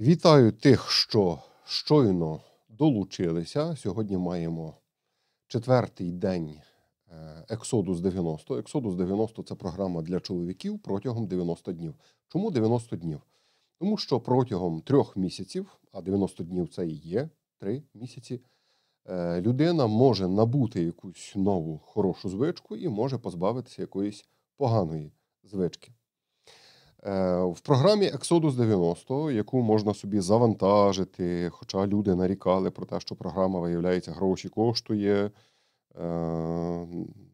Вітаю тих, що щойно долучилися. Сьогодні маємо четвертий день е, Ексодус 90. Ексодус 90 це програма для чоловіків протягом 90 днів. Чому 90 днів? Тому що протягом трьох місяців, а 90 днів це і є три місяці, е, людина може набути якусь нову хорошу звичку і може позбавитися якоїсь поганої звички. Е, в програмі Exodus 90, яку можна собі завантажити, хоча люди нарікали про те, що програма виявляється, гроші коштує. Е,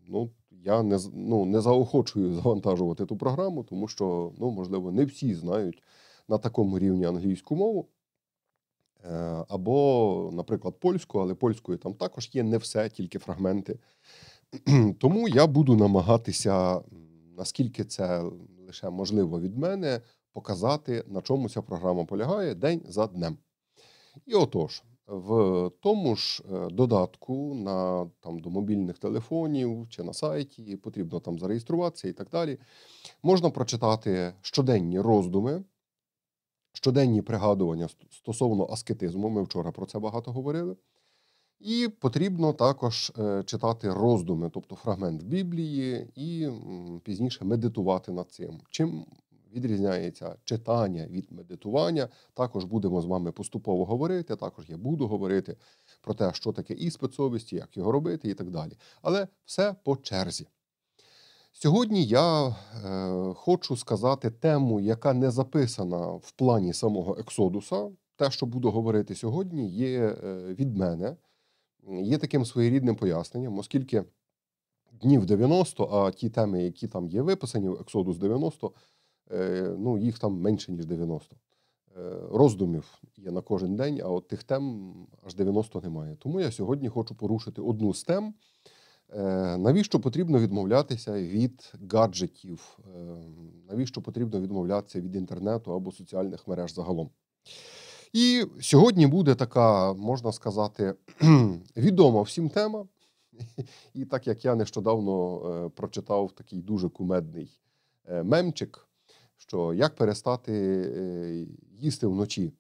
ну, Я не ну, не заохочую завантажувати ту програму, тому що, ну, можливо, не всі знають на такому рівні англійську мову. Е, або, наприклад, польську, але польською там також є не все, тільки фрагменти. Тому я буду намагатися, наскільки це лише можливо від мене показати, на чому ця програма полягає день за днем. І отож, в тому ж е, додатку на, там, до мобільних телефонів чи на сайті, потрібно там зареєструватися і так далі, можна прочитати щоденні роздуми, щоденні пригадування стосовно аскетизму. Ми вчора про це багато говорили. І потрібно також е, читати роздуми, тобто фрагмент Біблії, і пізніше медитувати над цим. Чим відрізняється читання від медитування, також будемо з вами поступово говорити. Також я буду говорити про те, що таке іспит совісті, як його робити, і так далі. Але все по черзі. Сьогодні я е, хочу сказати тему, яка не записана в плані самого Ексодуса. Те, що буду говорити сьогодні, є е, від мене є таким своєрідним поясненням, оскільки днів 90, а ті теми, які там є виписані, Ексодус 90, е, ну їх там менше, ніж 90. Е, роздумів є на кожен день, а от тих тем аж 90 немає. Тому я сьогодні хочу порушити одну з тем. Е, навіщо потрібно відмовлятися від гаджетів? Навіщо потрібно відмовлятися від інтернету або соціальних мереж загалом? І сьогодні буде така, можна сказати, відома всім тема. І так як я нещодавно е, прочитав такий дуже кумедний е, мемчик, що як перестати е, їсти вночі.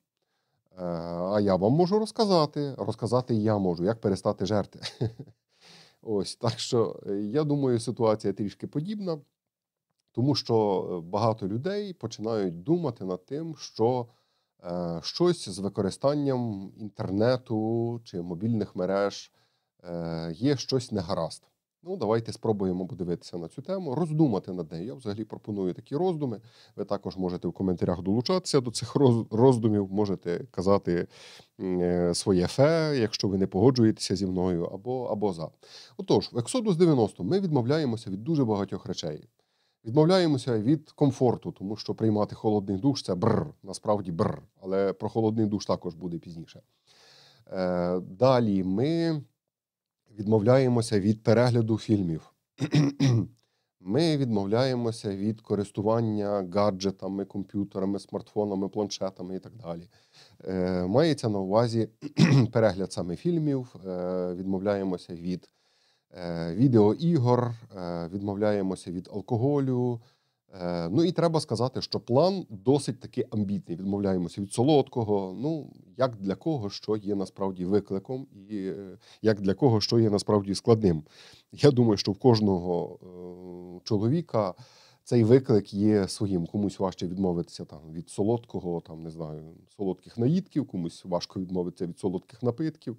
А я вам можу розказати. Розказати я можу, як перестати жерти. Ось так що я думаю, ситуація трішки подібна, тому що багато людей починають думати над тим, що. Е, щось з використанням інтернету чи мобільних мереж, е, є щось негаразд. Ну, давайте спробуємо подивитися на цю тему, роздумати над нею. Я взагалі пропоную такі роздуми. Ви також можете в коментарях долучатися до цих роздумів, можете казати е, своє фе, якщо ви не погоджуєтеся зі мною, або або за. Отож, в Ексодус 90 ми відмовляємося від дуже багатьох речей. Відмовляємося від комфорту, тому що приймати холодний душ це бр, насправді бр. Але про холодний душ також буде пізніше. Е, Далі ми відмовляємося від перегляду фільмів. Ми відмовляємося від користування гаджетами, комп'ютерами, смартфонами, планшетами і так далі. Е, Мається на увазі перегляд саме фільмів, е, відмовляємося від. Е, відеоігор, е, відмовляємося від алкоголю. Е, ну і треба сказати, що план досить таки амбітний. Відмовляємося від солодкого. Ну як для кого, що є насправді викликом, і як для кого, що є насправді складним. Я думаю, що в кожного чоловіка. Цей виклик є своїм. Комусь важче відмовитися там від солодкого, там не знаю, солодких наїдків, комусь важко відмовитися від солодких напитків.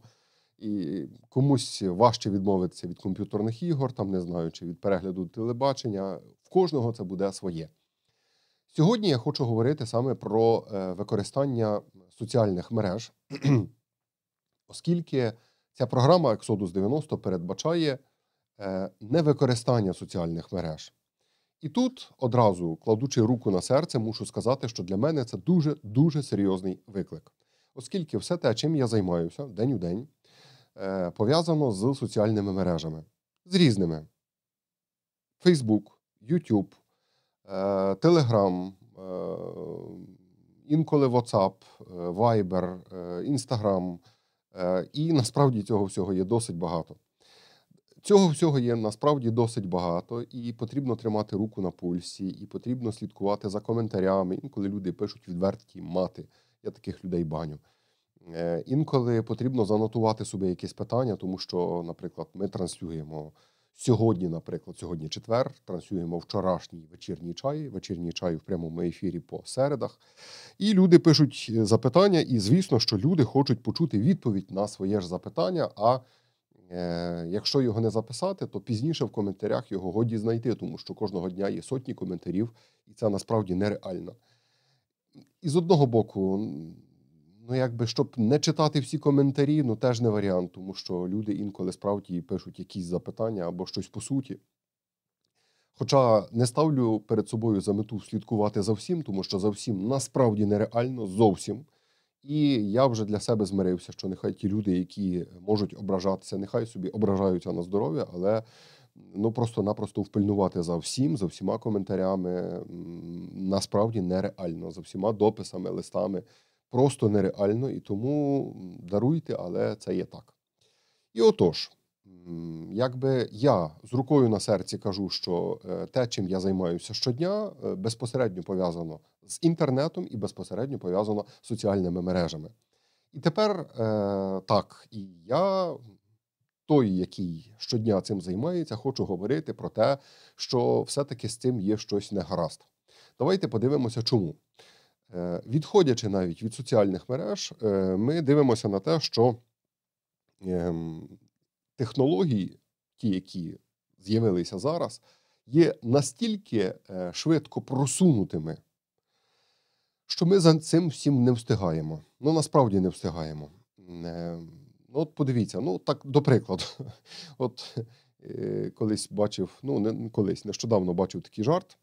І комусь важче відмовитися від комп'ютерних ігор, там не знаю, чи від перегляду телебачення. В кожного це буде своє. Сьогодні я хочу говорити саме про е, використання соціальних мереж, оскільки ця програма Exodus 90 передбачає е, невикористання соціальних мереж. І тут одразу, кладучи руку на серце, мушу сказати, що для мене це дуже дуже серйозний виклик, оскільки все те, чим я займаюся день у день. Е, пов'язано з соціальними мережами, з різними: Facebook, YouTube, Telegram, інколи WhatsApp, Viber, Instagram. І насправді цього всього є досить багато. Цього всього є насправді досить багато, і потрібно тримати руку на пульсі, і потрібно слідкувати за коментарями. Інколи люди пишуть відверті мати. Я таких людей баню. Е, інколи потрібно занотувати собі якісь питання, тому що, наприклад, ми транслюємо сьогодні, наприклад, сьогодні четвер, транслюємо вчорашній вечірній чай, вечірній чай в прямому ефірі по середах. І люди пишуть е, запитання, і звісно, що люди хочуть почути відповідь на своє ж запитання. А е, якщо його не записати, то пізніше в коментарях його годі знайти, тому що кожного дня є сотні коментарів, і це насправді нереально. І з одного боку. Ну, якби щоб не читати всі коментарі, ну теж не варіант, тому що люди інколи справді пишуть якісь запитання або щось по суті. Хоча не ставлю перед собою за мету слідкувати за всім, тому що за всім насправді нереально зовсім. І я вже для себе змирився, що нехай ті люди, які можуть ображатися, нехай собі ображаються на здоров'я, але ну просто-напросто впильнувати за всім, за всіма коментарями насправді нереально, за всіма дописами, листами просто нереально, і тому даруйте, але це є так. І отож, якби я з рукою на серці кажу, що е, те, чим я займаюся щодня, е, безпосередньо пов'язано з інтернетом і безпосередньо пов'язано з соціальними мережами. І тепер е, так, і я. Той, який щодня цим займається, хочу говорити про те, що все-таки з цим є щось негаразд. Давайте подивимося, чому. Е, відходячи навіть від соціальних мереж, е, ми дивимося на те, що ем, технології, ті, які з'явилися зараз, є настільки е, швидко просунутими, що ми за цим всім не встигаємо. Ну насправді не встигаємо. Ну, от, подивіться, ну так до прикладу, от колись бачив, ну не колись нещодавно бачив такий жарт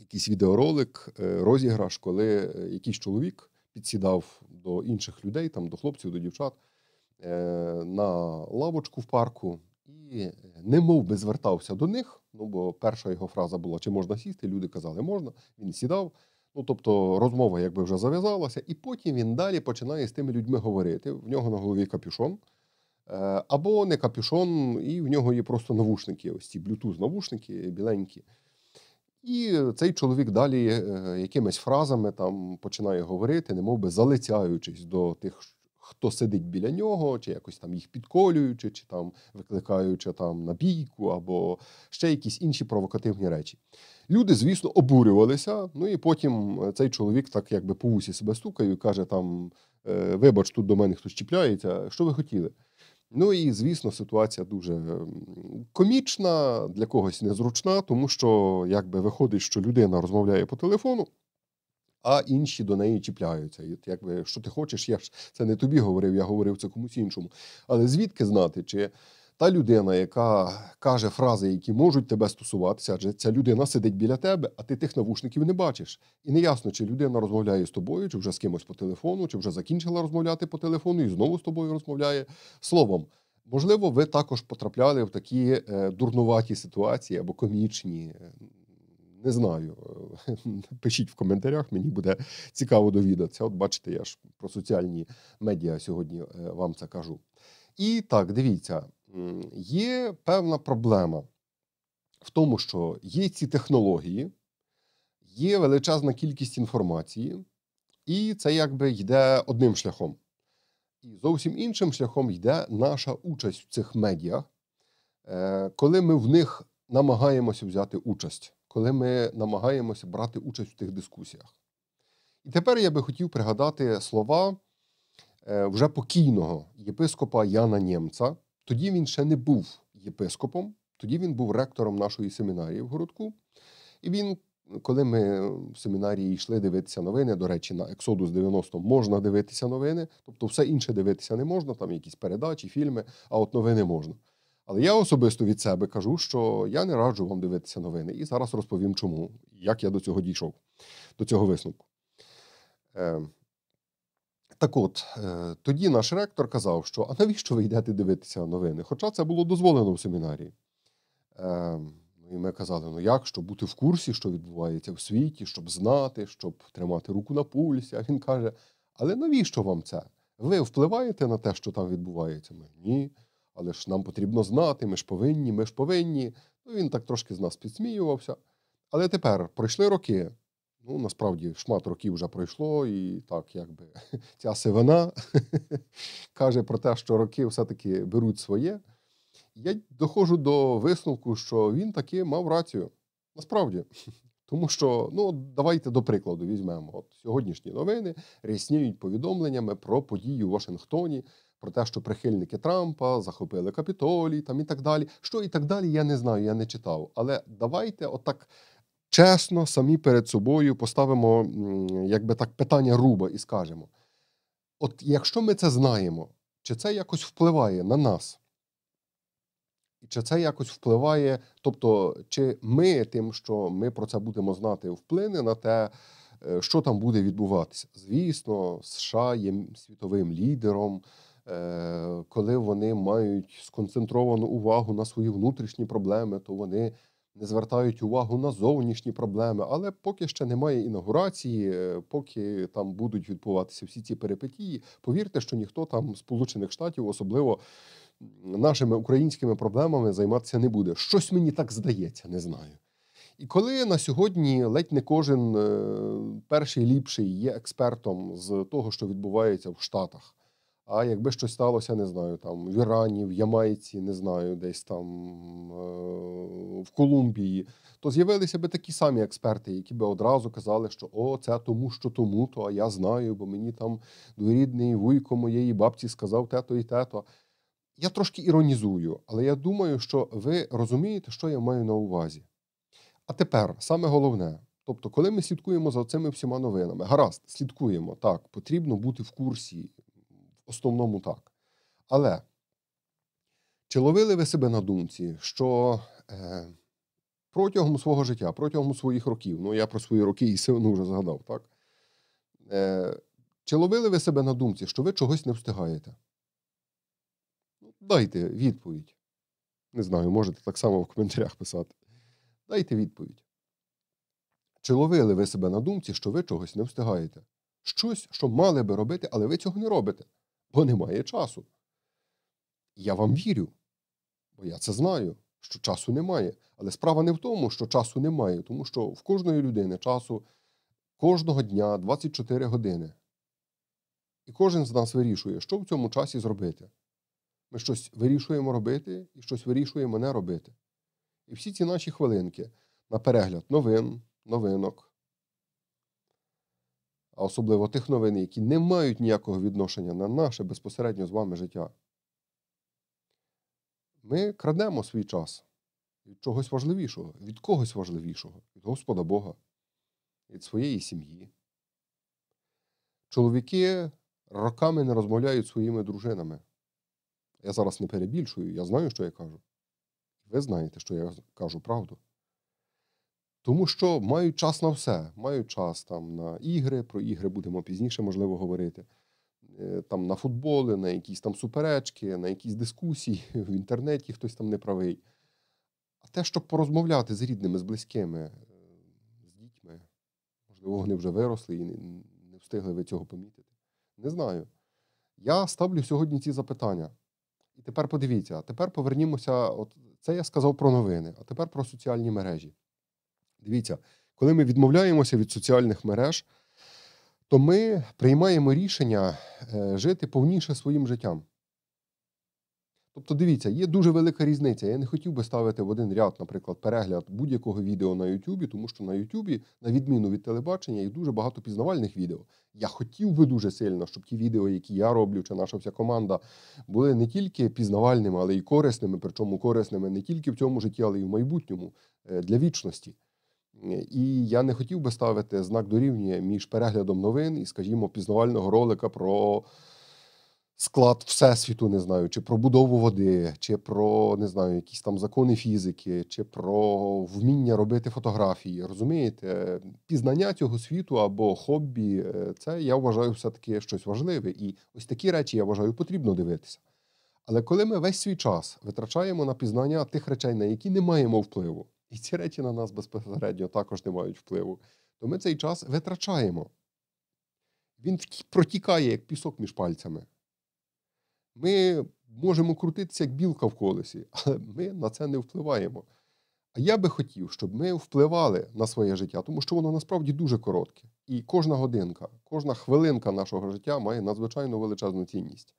якийсь відеоролик, е, розіграш, коли е, якийсь чоловік підсідав до інших людей, там до хлопців, до дівчат е, на лавочку в парку і не би звертався до них. Ну бо перша його фраза була: чи можна сісти? Люди казали, можна. Він сідав. Ну, тобто розмова якби вже зав'язалася, і потім він далі починає з тими людьми говорити. В нього на голові капюшон або не капюшон, і в нього є просто навушники. Ось ці Bluetooth-навушники біленькі. І цей чоловік далі е, якимись фразами там починає говорити, немовби залицяючись до тих, хто сидить біля нього, чи якось там їх підколюючи, чи там викликаючи там на бійку, або ще якісь інші провокативні речі. Люди, звісно, обурювалися. Ну і потім е, цей чоловік так якби по вусі себе стукає і каже: там: «Е, Вибач, тут до мене хтось чіпляється, що ви хотіли. Ну і звісно, ситуація дуже ем, комічна, для когось незручна, тому що якби виходить, що людина розмовляє по телефону. А інші до неї чіпляються. І якби що ти хочеш, я ж це не тобі говорив, я говорив це комусь іншому. Але звідки знати, чи та людина, яка каже фрази, які можуть тебе стосуватися, адже ця людина сидить біля тебе, а ти тих навушників не бачиш. І не ясно, чи людина розмовляє з тобою, чи вже з кимось по телефону, чи вже закінчила розмовляти по телефону і знову з тобою розмовляє словом. Можливо, ви також потрапляли в такі е, дурнуваті ситуації або комічні. Е, не знаю. Пишіть в коментарях, мені буде цікаво довідатися. От бачите, я ж про соціальні медіа сьогодні е, вам це кажу. І так, дивіться є певна проблема в тому, що є ці технології, є величезна кількість інформації, і це якби йде одним шляхом. І зовсім іншим шляхом йде наша участь в цих медіа, е, коли ми в них намагаємося взяти участь, коли ми намагаємося брати участь в тих дискусіях. І тепер я би хотів пригадати слова е, вже покійного єпископа Яна Нємца, тоді він ще не був єпископом, тоді він був ректором нашої семінарії в городку. І він, коли ми в семінарії йшли дивитися новини, до речі, на Ексодус 90 можна дивитися новини, тобто все інше дивитися не можна, там якісь передачі, фільми, а от новини можна. Але я особисто від себе кажу, що я не раджу вам дивитися новини. І зараз розповім, чому, як я до цього дійшов, до цього висновку. Е, так от, е, тоді наш ректор казав, що а навіщо ви йдете дивитися новини? Хоча це було дозволено в семінарії. Е, ну, і ми казали, ну як, щоб бути в курсі, що відбувається в світі, щоб знати, щоб тримати руку на пульсі. А він каже: Але навіщо вам це? Ви впливаєте на те, що там відбувається? Ми ні. Але ж нам потрібно знати, ми ж повинні, ми ж повинні. Ну, Він так трошки з нас підсміювався. Але тепер пройшли роки. Ну, насправді шмат років вже пройшло, і так якби ця сивина каже про те, що роки все-таки беруть своє. Я доходжу до висновку, що він таки мав рацію. Насправді. Тому що, ну, давайте до прикладу візьмемо. От Сьогоднішні новини ріснюють повідомленнями про події у Вашингтоні, про те, що прихильники Трампа захопили капітолій там і так далі. Що і так далі, я не знаю, я не читав. Але давайте отак. От чесно, самі перед собою поставимо якби так, питання руба і скажемо: от якщо ми це знаємо, чи це якось впливає на нас? Чи це якось впливає, тобто, чи ми тим, що ми про це будемо знати, вплине на те, е, що там буде відбуватися? Звісно, США є світовим лідером, е, коли вони мають сконцентровану увагу на свої внутрішні проблеми, то вони не звертають увагу на зовнішні проблеми, але поки ще немає інаугурації, е, поки там будуть відбуватися всі ці перипетії, повірте, що ніхто там Сполучених Штатів особливо нашими українськими проблемами займатися не буде. Щось мені так здається, не знаю. І коли на сьогодні ледь не кожен е, перший ліпший є експертом з того, що відбувається в Штатах. А якби щось сталося, не знаю, там в Ірані, в Ямайці, не знаю, десь там е, в Колумбії, то з'явилися би такі самі експерти, які би одразу казали, що о, це тому, що тому, то а я знаю, бо мені там дворідний вуйко моєї бабці сказав тето і тето. Я трошки іронізую, але я думаю, що ви розумієте, що я маю на увазі. А тепер саме головне. Тобто, коли ми слідкуємо за цими всіма новинами, гаразд, слідкуємо так, потрібно бути в курсі, основному так. Але чи ловили ви себе на думці, що е, протягом свого життя, протягом своїх років, ну я про свої роки і сину вже згадав, так? Е, Чи ловили ви себе на думці, що ви чогось не встигаєте? Ну, дайте відповідь. Не знаю, можете так само в коментарях писати. Дайте відповідь. Чи ловили ви себе на думці, що ви чогось не встигаєте? Щось, що мали би робити, але ви цього не робите бо немає часу. Я вам вірю, бо я це знаю, що часу немає. Але справа не в тому, що часу немає, тому що в кожної людини часу кожного дня 24 години. І кожен з нас вирішує, що в цьому часі зробити. Ми щось вирішуємо робити і щось вирішуємо не робити. І всі ці наші хвилинки на перегляд новин, новинок, а особливо тих новин, які не мають ніякого відношення на наше безпосередньо з вами життя. Ми крадемо свій час від чогось важливішого, від когось важливішого, від Господа Бога, від своєї сім'ї. Чоловіки роками не розмовляють своїми дружинами. Я зараз не перебільшую, я знаю, що я кажу. Ви знаєте, що я кажу правду. Тому що мають час на все. Мають час там на ігри, про ігри будемо пізніше, можливо, говорити. Е, там на футболи, на якісь там суперечки, на якісь дискусії в інтернеті, хтось там неправий. А те, щоб порозмовляти з рідними, з близькими, е, з дітьми, можливо, вони вже виросли і не встигли ви цього помітити. Не знаю. Я ставлю сьогодні ці запитання. І тепер подивіться, а тепер повернімося. От це я сказав про новини, а тепер про соціальні мережі. Дивіться, коли ми відмовляємося від соціальних мереж, то ми приймаємо рішення е, жити повніше своїм життям. Тобто, дивіться, є дуже велика різниця. Я не хотів би ставити в один ряд, наприклад, перегляд будь-якого відео на Ютубі, тому що на Ютубі, на відміну від телебачення, є дуже багато пізнавальних відео. Я хотів би дуже сильно, щоб ті відео, які я роблю, чи наша вся команда, були не тільки пізнавальними, але й корисними, причому корисними не тільки в цьому житті, але й в майбутньому е, для вічності. І я не хотів би ставити знак дорівнює між переглядом новин і, скажімо, пізнавального ролика про склад всесвіту, не знаю, чи про будову води, чи про не знаю, якісь там закони фізики, чи про вміння робити фотографії. Розумієте, пізнання цього світу або хобі е, це я вважаю все-таки щось важливе. І ось такі речі я вважаю потрібно дивитися. Але коли ми весь свій час витрачаємо на пізнання тих речей, на які не маємо впливу і ці речі на нас безпосередньо також не мають впливу, то ми цей час витрачаємо. Він протікає, як пісок між пальцями. Ми можемо крутитися, як білка в колесі, але ми на це не впливаємо. А я би хотів, щоб ми впливали на своє життя, тому що воно насправді дуже коротке. І кожна годинка, кожна хвилинка нашого життя має надзвичайно величезну цінність.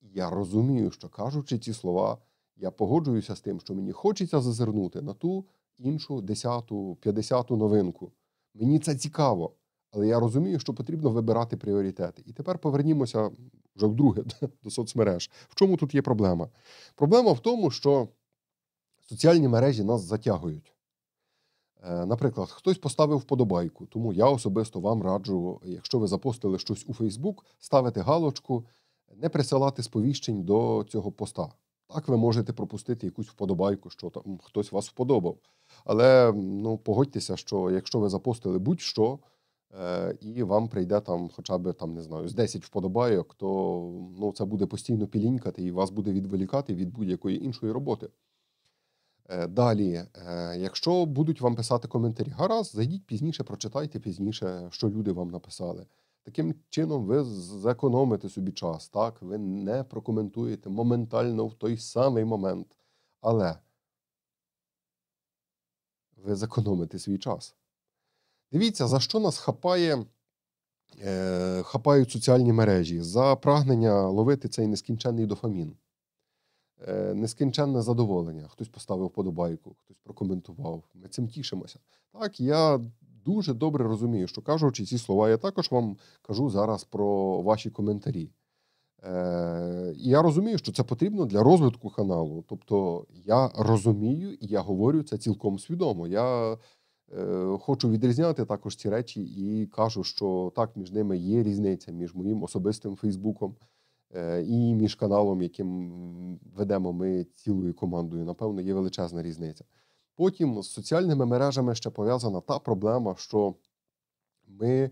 І я розумію, що кажучи ці слова, я погоджуюся з тим, що мені хочеться зазирнути на ту іншу 10-ту, 50 новинку. Мені це цікаво, але я розумію, що потрібно вибирати пріоритети. І тепер повернімося вже вдруге до соцмереж. В чому тут є проблема? Проблема в тому, що соціальні мережі нас затягують. Е, наприклад, хтось поставив вподобайку, тому я особисто вам раджу, якщо ви запостили щось у Фейсбук, ставити галочку, не присилати сповіщень до цього поста. Так, ви можете пропустити якусь вподобайку, що там хтось вас вподобав. Але ну, погодьтеся, що якщо ви запостили будь-що, е, і вам прийде там хоча б там, не знаю, з 10 вподобайок, то ну, це буде постійно пілінькати і вас буде відволікати від будь-якої іншої роботи. Е, далі, е, якщо будуть вам писати коментарі, гаразд, зайдіть пізніше, прочитайте пізніше, що люди вам написали. Таким чином, ви зекономите собі час, так? ви не прокоментуєте моментально в той самий момент. Але ви зекономите свій час. Дивіться, за що нас хапає, е, хапають соціальні мережі, за прагнення ловити цей нескінченний дофамін, е, нескінченне задоволення. Хтось поставив подобайку, хтось прокоментував. Ми цим тішимося. Так, я дуже добре розумію, що кажучи ці слова, я також вам кажу зараз про ваші коментарі. Е, я розумію, що це потрібно для розвитку каналу. Тобто я розумію і я говорю це цілком свідомо. Я е, хочу відрізняти також ці речі і кажу, що так, між ними є різниця між моїм особистим Фейсбуком. Е, і між каналом, яким ведемо ми цілою командою, напевно, є величезна різниця. Потім з соціальними мережами ще пов'язана та проблема, що ми,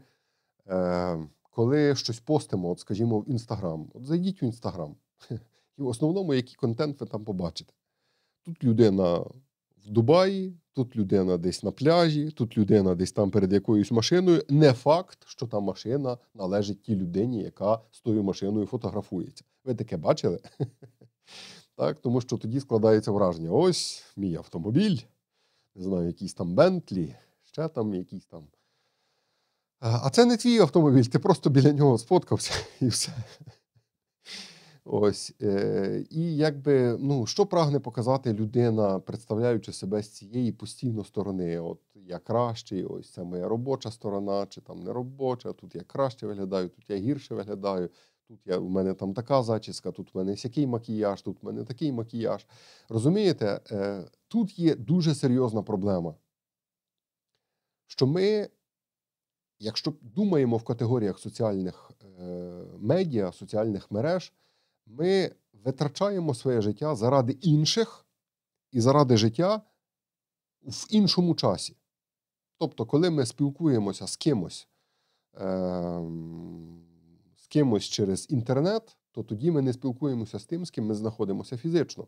е, коли щось постимо, от, скажімо, в Інстаграм, от зайдіть в Інстаграм. І в основному, який контент ви там побачите. Тут людина в Дубаї, тут людина десь на пляжі, тут людина десь там перед якоюсь машиною. Не факт, що та машина належить тій людині, яка з тою машиною фотографується. Ви таке бачили? Так, тому що тоді складається враження: ось мій автомобіль не знаю, якісь там Бентлі, ще там якісь там. Е, а це не твій автомобіль, ти просто біля нього сфоткався і все. Ось. Е, і якби, ну, що прагне показати людина, представляючи себе з цієї постійно сторони, от я кращий, ось це моя робоча сторона, чи там не робоча, тут я краще виглядаю, тут я гірше виглядаю. Тут я, у мене там така зачіска, тут у мене сякий макіяж, тут у мене такий макіяж. Розумієте, е, тут є дуже серйозна проблема. Що ми, якщо думаємо в категоріях соціальних е, медіа, соціальних мереж, ми витрачаємо своє життя заради інших і заради життя в іншому часі. Тобто, коли ми спілкуємося з кимось. Ем, з кимось через інтернет, то тоді ми не спілкуємося з тим, з ким ми знаходимося фізично.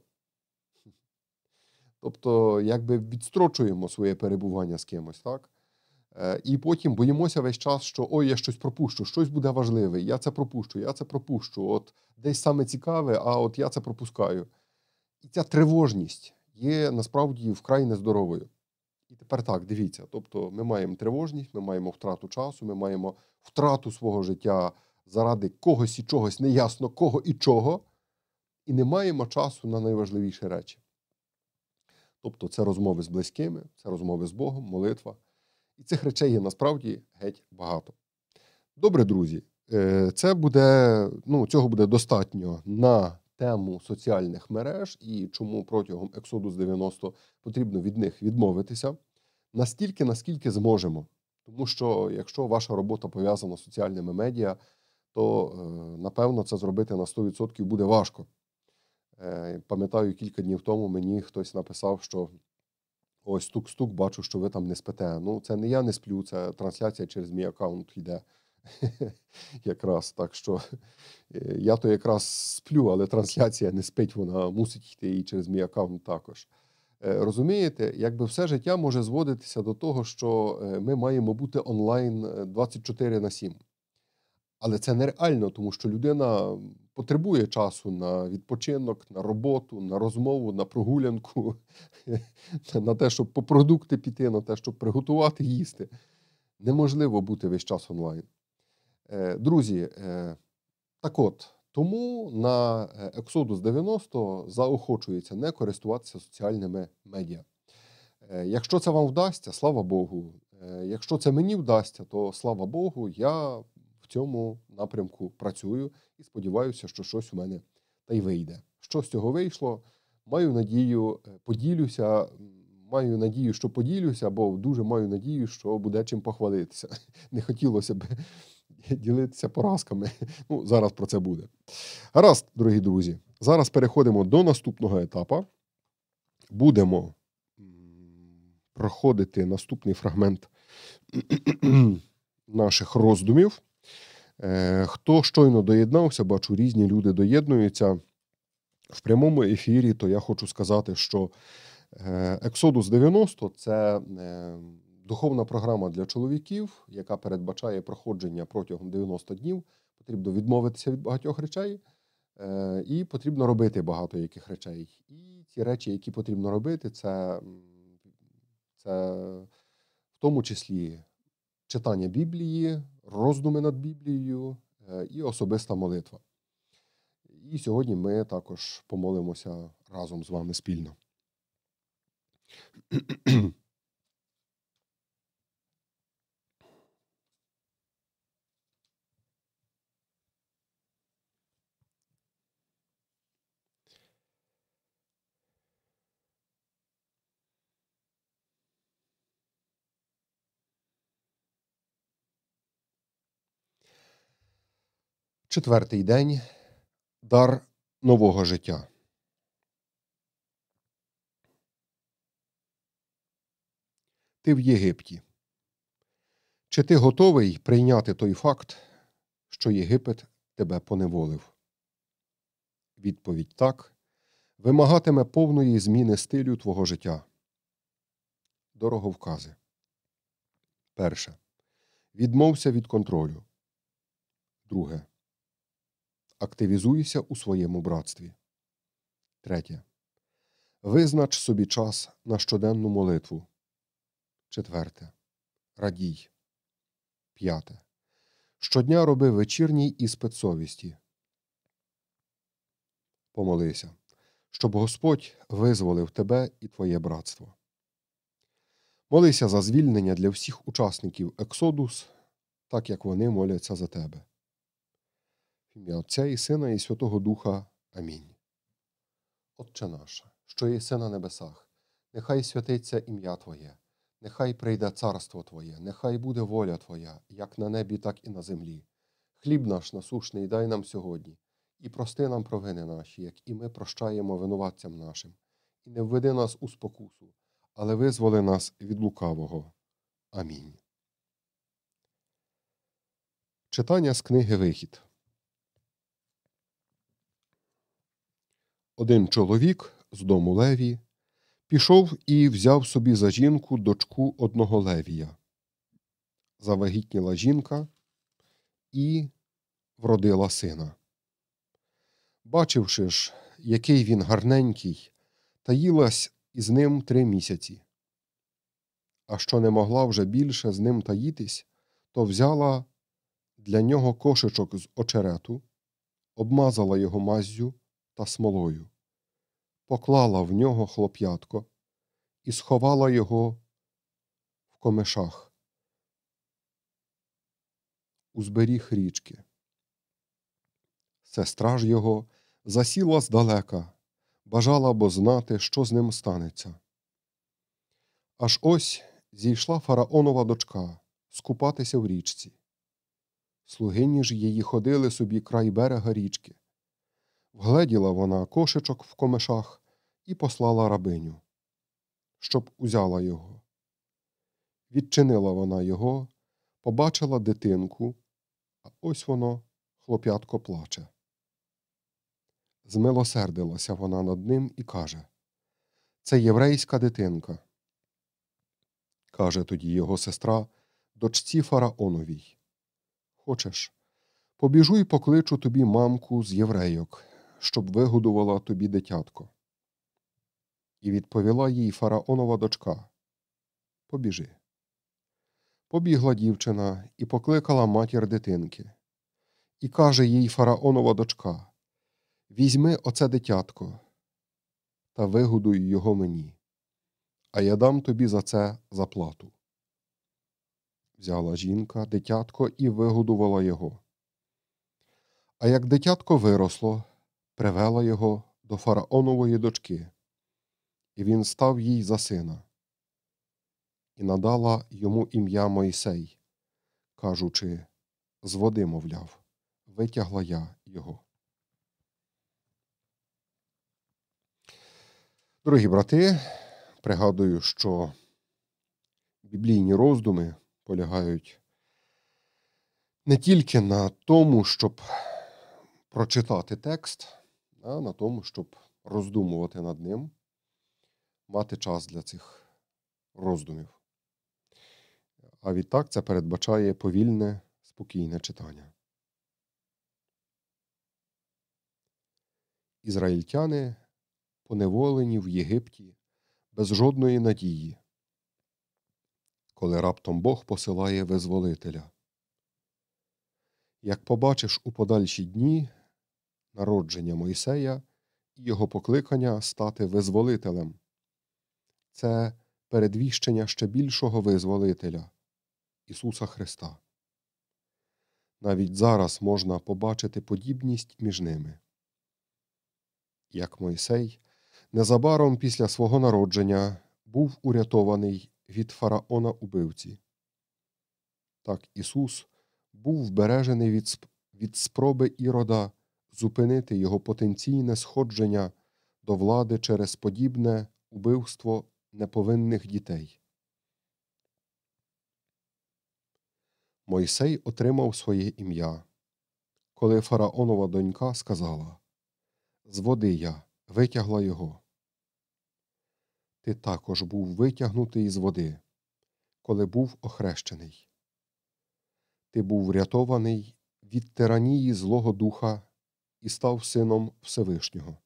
Тобто, якби відстрочуємо своє перебування з кимось, так? Е, і потім боїмося весь час, що ой, я щось пропущу, щось буде важливе, я це пропущу, я це пропущу. От десь саме цікаве, а от я це пропускаю. І ця тривожність є насправді вкрай нездоровою. І тепер так, дивіться. Тобто, ми маємо тривожність, ми маємо втрату часу, ми маємо втрату свого життя заради когось і чогось, неясно кого і чого, і не маємо часу на найважливіші речі. Тобто це розмови з близькими, це розмови з Богом, молитва. І цих речей є насправді геть багато. Добре, друзі, е, це буде, ну, цього буде достатньо на тему соціальних мереж і чому протягом Exodus 90 потрібно від них відмовитися настільки, наскільки зможемо. Тому що, якщо ваша робота пов'язана з соціальними медіа, то е, напевно це зробити на 100% буде важко. Е, пам'ятаю, кілька днів тому мені хтось написав, що ось стук-стук, бачу, що ви там не спите. Ну, це не я не сплю, це трансляція через мій аккаунт йде. Якраз так що е, я то якраз сплю, але трансляція не спить, вона мусить йти і через мій аккаунт також. Розумієте, якби все життя може зводитися до того, що ми маємо бути онлайн 24 на 7. Але це нереально, тому що людина потребує часу на відпочинок, на роботу, на розмову, на прогулянку, на те, щоб по продукти піти, на те, щоб приготувати їсти. Неможливо бути весь час онлайн. Е, друзі, е, так от тому на е, Exodus 90 заохочується не користуватися соціальними медіа. Якщо це вам вдасться, слава Богу. Якщо це мені вдасться, то слава Богу, я цьому напрямку працюю і сподіваюся, що щось у мене та й вийде. Що з цього вийшло? Маю надію, е, поділюся. Маю надію, що поділюся, бо дуже маю надію, що буде чим похвалитися. Не хотілося б ділитися поразками. Ну, зараз про це буде. Гаразд, дорогі друзі. Зараз переходимо до наступного етапу. Будемо проходити наступний фрагмент наших роздумів. Е, хто щойно доєднався, бачу, різні люди доєднуються. В прямому ефірі, то я хочу сказати, що е, Ексодус 90 це е, духовна програма для чоловіків, яка передбачає проходження протягом 90 днів. Потрібно відмовитися від багатьох речей, і потрібно робити багато яких речей. І ці речі, які потрібно робити, це, це в тому числі читання Біблії роздуми над Біблією е, і особиста молитва. І сьогодні ми також помолимося разом з вами спільно. Четвертий день дар нового життя. Ти в Єгипті. Чи ти готовий прийняти той факт, що Єгипет тебе поневолив? Відповідь так вимагатиме повної зміни стилю твого життя. Дороговкази. Перше. Відмовся від контролю. Друге активізуйся у своєму братстві. Третє. Визнач собі час на щоденну молитву. Четверте. Радій. П'яте. Щодня роби вечірній іспит совісті. Помолися. Щоб Господь визволив тебе і твоє братство. Молися за звільнення для всіх учасників Ексодус, так як вони моляться за тебе ім'я Отця і Сина, і Святого Духа. Амінь. Отче наш, що єси на небесах, нехай святиться ім'я Твоє, нехай прийде царство Твоє, нехай буде воля Твоя, як на небі, так і на землі. Хліб наш насушний дай нам сьогодні, і прости нам провини наші, як і ми прощаємо винуватцям нашим, і не введи нас у спокусу, але визволи нас від лукавого. Амінь. Читання з книги Вихід. Один чоловік з дому Леві пішов і взяв собі за жінку дочку одного Левія. Завагітніла жінка і вродила сина. Бачивши ж, який він гарненький, таїлась із ним три місяці. А що не могла вже більше з ним таїтись, то взяла для нього кошечок з очерету, обмазала його маззю та смолою, поклала в нього хлоп'ятко і сховала його в комишах, у зберіг річки. Сестра ж його засіла здалека, бажала бо знати, що з ним станеться. Аж ось зійшла фараонова дочка скупатися в річці. Слугині ж її ходили собі край берега річки. Вгледіла вона кошечок в комишах і послала рабиню, щоб узяла його. Відчинила вона його, побачила дитинку, а ось воно хлоп'ятко плаче. Змилосердилася вона над ним і каже Це єврейська дитинка. Каже тоді його сестра, дочці фараоновій. Хочеш, побіжу й покличу тобі мамку з єврейок щоб вигодувала тобі дитятко. І відповіла їй фараонова дочка Побіжи. Побігла дівчина і покликала матір дитинки. І каже їй фараонова дочка Візьми оце дитятко та вигодуй його мені, а я дам тобі за це заплату. Взяла жінка дитятко і вигодувала його. А як дитятко виросло, привела його до фараонової дочки, і він став їй за сина, і надала йому ім'я Мойсей, кажучи, з води, мовляв, витягла я його. Дорогі брати, пригадую, що біблійні роздуми полягають не тільки на тому, щоб прочитати текст, а на тому, щоб роздумувати над ним, мати час для цих роздумів. А відтак це передбачає повільне, спокійне читання. Ізраїльтяни поневолені в Єгипті без жодної надії, коли раптом Бог посилає визволителя. Як побачиш у подальші дні, народження Мойсея і його покликання стати визволителем. Це передвіщення ще більшого визволителя Ісуса Христа. Навіть зараз можна побачити подібність між ними. Як Мойсей, незабаром після свого народження був урятований від фараона убивці. Так Ісус був вбережений від спроби Ірода зупинити його потенційне сходження до влади через подібне убивство неповинних дітей. Мойсей отримав своє ім'я. Коли фараонова донька сказала З води я витягла його. Ти також був витягнутий із води, коли був охрещений. Ти був врятований від тиранії Злого Духа і став сином Всевишнього.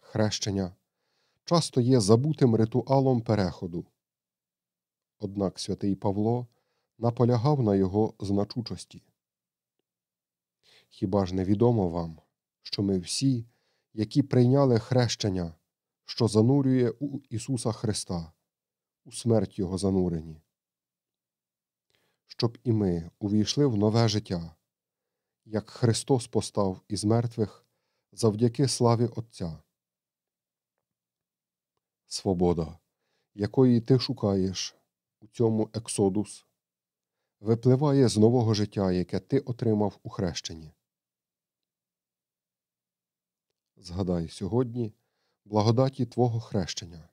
Хрещення часто є забутим ритуалом переходу. Однак святий Павло наполягав на його значучості. Хіба ж не відомо вам, що ми всі, які прийняли хрещення, що занурює у Ісуса Христа, у смерть Його занурені, щоб і ми увійшли в нове життя, як Христос постав із мертвих завдяки славі Отця. Свобода, якої ти шукаєш у цьому Ексодус, випливає з нового життя, яке ти отримав у хрещенні. Згадай сьогодні благодаті Твого хрещення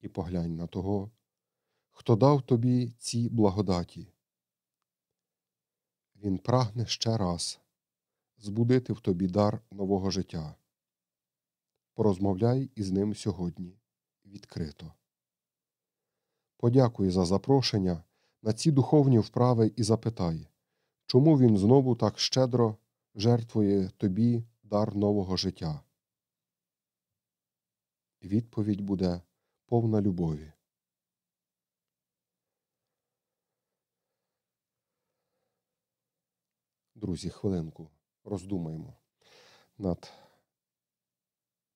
і поглянь на того, хто дав тобі ці благодаті. Він прагне ще раз збудити в тобі дар нового життя. Порозмовляй із ним сьогодні відкрито. Подякуй за запрошення на ці духовні вправи і запитай, чому він знову так щедро жертвує тобі дар нового життя. Відповідь буде повна любові. Друзі, хвилинку роздумаємо над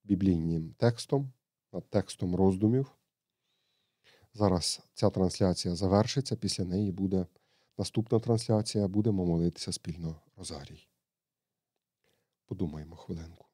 біблійним текстом, над текстом роздумів. Зараз ця трансляція завершиться, після неї буде наступна трансляція, будемо молитися спільно Розарій. Подумаємо хвилинку.